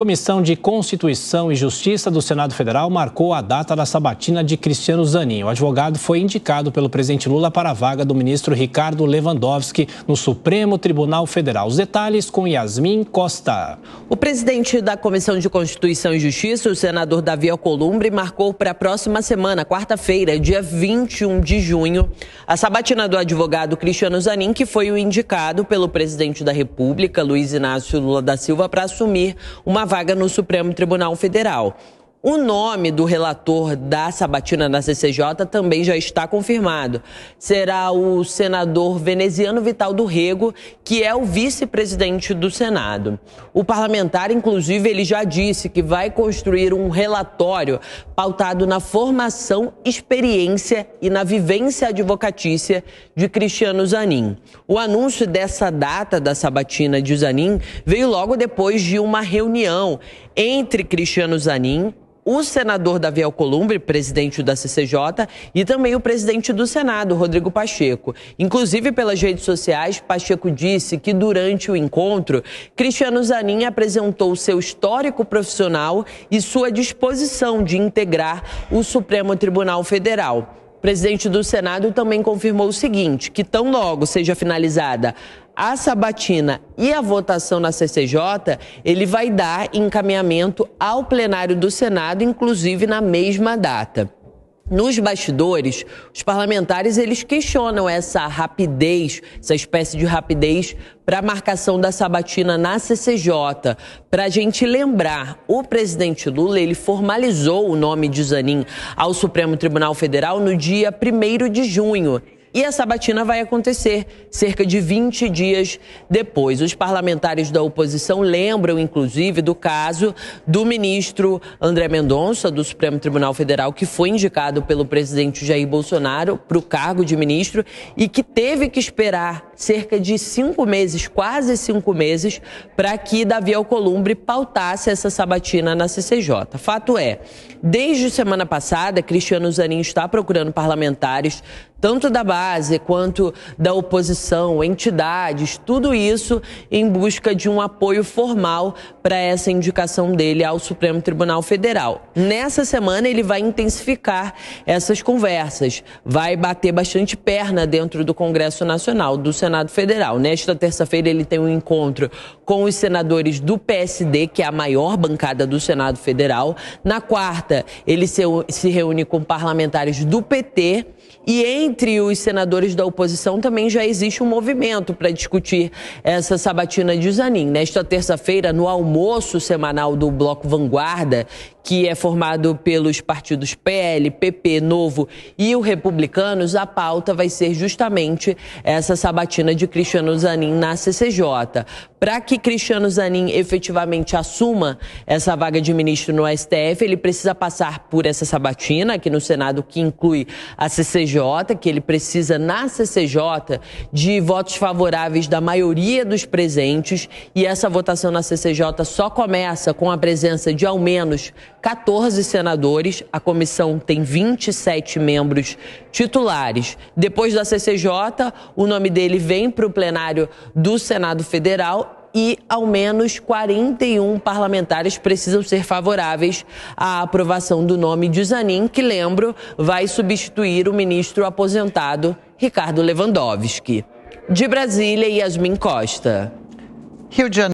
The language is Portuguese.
A Comissão de Constituição e Justiça do Senado Federal marcou a data da sabatina de Cristiano Zanin. O advogado foi indicado pelo presidente Lula para a vaga do ministro Ricardo Lewandowski no Supremo Tribunal Federal. Os detalhes com Yasmin Costa. O presidente da Comissão de Constituição e Justiça, o senador Davi Alcolumbre, marcou para a próxima semana, quarta-feira, dia 21 de junho, a sabatina do advogado Cristiano Zanin, que foi o indicado pelo presidente da República, Luiz Inácio Lula da Silva, para assumir uma vaga no Supremo Tribunal Federal. O nome do relator da sabatina da CCJ também já está confirmado. Será o senador veneziano Vital do Rego, que é o vice-presidente do Senado. O parlamentar, inclusive, ele já disse que vai construir um relatório pautado na formação, experiência e na vivência advocatícia de Cristiano Zanin. O anúncio dessa data da sabatina de Zanin veio logo depois de uma reunião entre Cristiano Zanin o senador Davi Alcolumbre, presidente da CCJ, e também o presidente do Senado, Rodrigo Pacheco. Inclusive, pelas redes sociais, Pacheco disse que durante o encontro, Cristiano Zanin apresentou seu histórico profissional e sua disposição de integrar o Supremo Tribunal Federal. O presidente do Senado também confirmou o seguinte: que tão logo seja finalizada a sabatina e a votação na CCJ, ele vai dar encaminhamento ao plenário do Senado, inclusive na mesma data. Nos bastidores, os parlamentares eles questionam essa rapidez, essa espécie de rapidez para a marcação da sabatina na CCJ. Para a gente lembrar, o presidente Lula ele formalizou o nome de Zanin ao Supremo Tribunal Federal no dia 1 de junho. E a sabatina vai acontecer cerca de 20 dias depois. Os parlamentares da oposição lembram, inclusive, do caso do ministro André Mendonça, do Supremo Tribunal Federal, que foi indicado pelo presidente Jair Bolsonaro para o cargo de ministro e que teve que esperar cerca de cinco meses, quase cinco meses, para que Davi Alcolumbre pautasse essa sabatina na CCJ. Fato é, desde semana passada, Cristiano Zanin está procurando parlamentares, tanto da base quanto da oposição, entidades, tudo isso em busca de um apoio formal para essa indicação dele ao Supremo Tribunal Federal. Nessa semana, ele vai intensificar essas conversas, vai bater bastante perna dentro do Congresso Nacional, do Senado Senado Federal. Nesta terça-feira, ele tem um encontro com os senadores do PSD, que é a maior bancada do Senado Federal. Na quarta, ele se reúne com parlamentares do PT. E entre os senadores da oposição também já existe um movimento para discutir essa sabatina de Zanin. Nesta terça-feira, no almoço semanal do Bloco Vanguarda, que é formado pelos partidos PL, PP, Novo e o Republicanos, a pauta vai ser justamente essa sabatina de Cristiano Zanin na CCJ. Para que Cristiano Zanin efetivamente assuma essa vaga de ministro no STF, ele precisa passar por essa sabatina aqui no Senado, que inclui a CCJ, que ele precisa na CCJ de votos favoráveis da maioria dos presentes, e essa votação na CCJ só começa com a presença de ao menos 14 senadores, a comissão tem 27 membros titulares. Depois da CCJ, o nome dele vem para o plenário do Senado Federal e ao menos 41 parlamentares precisam ser favoráveis à aprovação do nome de Zanin, que, lembro, vai substituir o ministro aposentado Ricardo Lewandowski. De Brasília, Yasmin Costa. Rio de Janeiro.